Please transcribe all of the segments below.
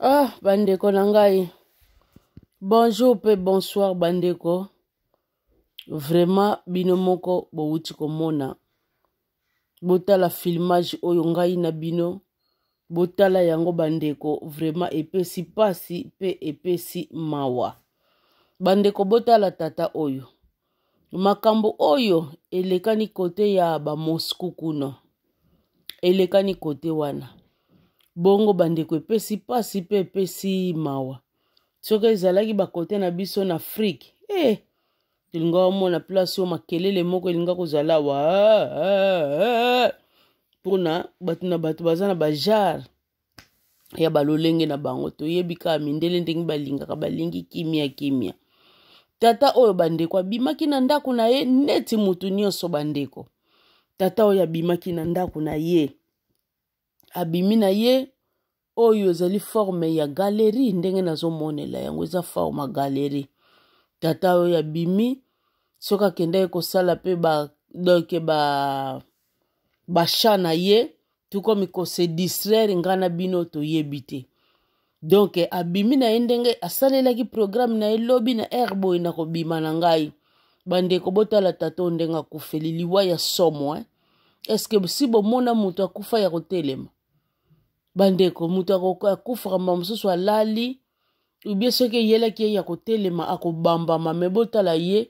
ah bandeko na ngai bonjour mpe bonsoir bandeko vraiment bino moko bowuti komona botala filmage oyo ngai na bino botala yango bandeko vraiment epesi pasi mpe epesi mawa bandeko botala tata oyo makambo oyo elekani kote ya bamosku kuna elekani kote wana bongo bandeko epesi mpasi mpe epesi mawa soki ezalaki bakote na biso na afrike e eh, tolinga omona place oyo makelele moko elinga kozala wa mpona bato na bato baza na bajare ya balolenge na bango toyebi kaka mindele ndenge balingaka balingi kimia kimia tata oyo bandeko abimaki na ndako na ye neti motu nyonso bandeko tata oyo abimaki na ndako na ye abimi na ye oyo ezali forme ya galeri ndenge nazomonela yango eza forme ya galeri tata oyo abimi soki akendaki kosala mpe donke basha ba na ye tukomi kosedistraire ngai na bino toyebi te donk abimi na ye ndenge asalelaki programe na ye lobi na aire boye na kobima na ngai bandeko botala tata o ndenge akufeli liwa ya somo eh? eske si bomona moto akufa ya kotelema bandeko moto akufaka ma mosusu alali ubie soki eyelaki ye ya kotelema akobambama me botala ye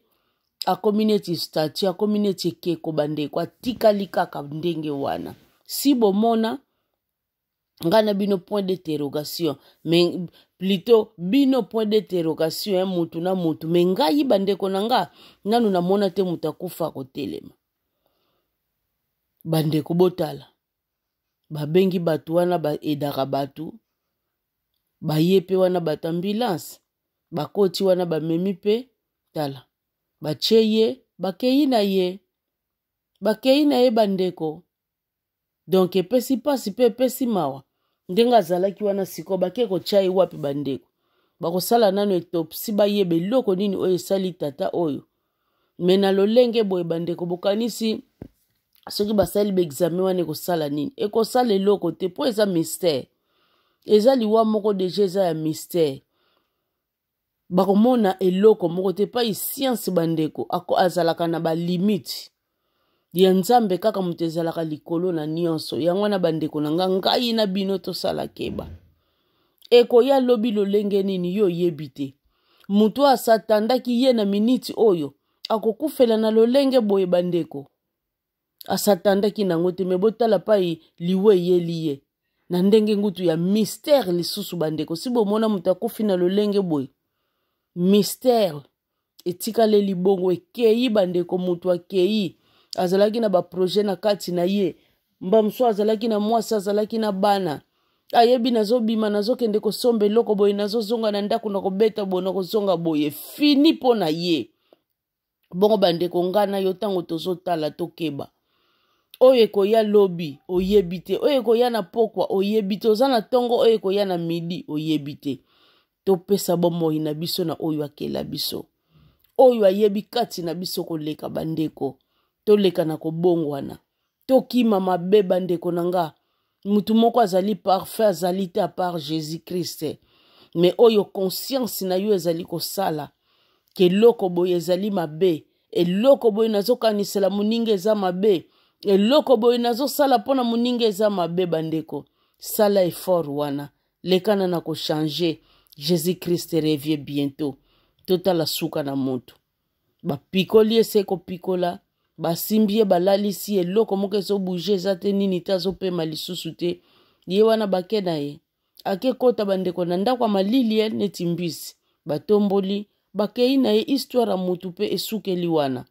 akomi neti statu akomi neti ekeko bandeko atikali kaka ndenge wana si bomona ngai na bino point d'interrogation me plutôt bino point d'interrogation ya motu na motu me ngai bandeko na nga nanu namona te moto akufa kotelema bandeko botala babengi bato wana baedaka bato baye mpe wana bato ambulance bakoti wana bamemi mpe tala batie ye bakei na ye bakei na ye bandeko donk epesi mpasi mpe epesi mawa ndenge azalaki wana sikoyo bake kotia ye wapi bandeko bakosala nano etopsi baye beloko nini oyo esali tata oyo me na lolenge boye bandeko bokanisi soki basali baexame wana ekosala nini ekosala eloko te mpo eza mystere eza liwa moko deja eza ya mystere bakomona eloko moko te epai sianse bandeko azalaka na balimite ya nzambe kaka moto ezalaka likolo na nyonso yango wana bandeko na nga ngai na bino tosala keba ekoya lobi lolenge nini yo oyebi te moto asatandaki ye na miniti oyo akokufela na lolenge boye bandeko asatandaki nango te me botala pai liwe eyeli ye na ndenge ngutu ya mistere lisusu bandeko si bomona moto akufi na lolenge boye mistere etikaleli bongo ekei bandeko moto akei azalaki na baproje na kati na ye mbamosu azalaki na mwasi azalaki na bana ayebi nazobima nazokende kosomba eloko boye nazozonga na ndako na kobeta boye na kozonga boye fini mpo na ye bongo bandeko ngai na yo ntango tozotala tokeba oyo ekoya lobi oyebi te oyo ekoya na pokwa oyebi te oza na ntongo oyo ekoya na midi oyebi te topesa bomoi na biso na oyo akela biso oyo ayebi kati na biso koleka bandeko toleka na kobongwana tokima mabe bandeko na nga mutu moko azali parfait azali te apart jésus krist me oyo konsiance na yo ezali kosala keloko boye ezali mabe eloko boye nazokanisela moninga eza mabe eloko boye nazosala mpo na moninga eza mabe bandeko sala effort wana lekana na kochange jésus krist revie bientôt totala suka na moto bapikoli ese kopikola basimbi ye balalisi eloko moko ezobouge eza te nini te azopema lisusu te ye wana bake na ye akekɔta bandeko na ndako ya malili ye neti mbisi batomboli bakei na ye histware ya motu mpe esukeli wana